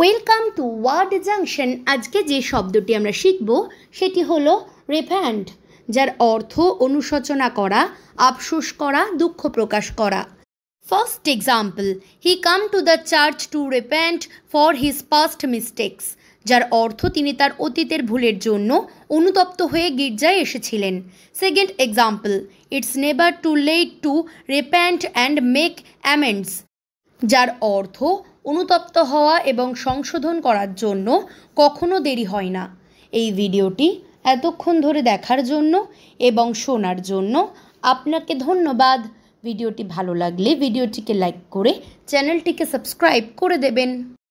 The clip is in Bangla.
ওয়েলকাম টু ওয়ার্ড জাংশন আজকে যে শব্দটি আমরা শিখব সেটি হলো রেভ্যান্ড যার অর্থ অনুশোচনা করা আফসোস করা দুঃখ প্রকাশ করা first example he came to the church to repent for his past mistakes যার অর্থ তিনি তার অতীতের ভুলের জন্য অনুতপ্ত হয়ে গির্জায় এসেছিলেন second example it's never too late to repent and make amends যার অর্থ অনুতপ্ত হওয়া এবং সংশোধন করার জন্য কখনো দেরি হয় না এই ভিডিওটি এতক্ষণ ধরে দেখার জন্য এবং শোনার জন্য আপনাকে ধন্যবাদ ভিডিওটি ভালো লাগলে ভিডিওটিকে লাইক করে চ্যানেলটিকে সাবস্ক্রাইব করে দেবেন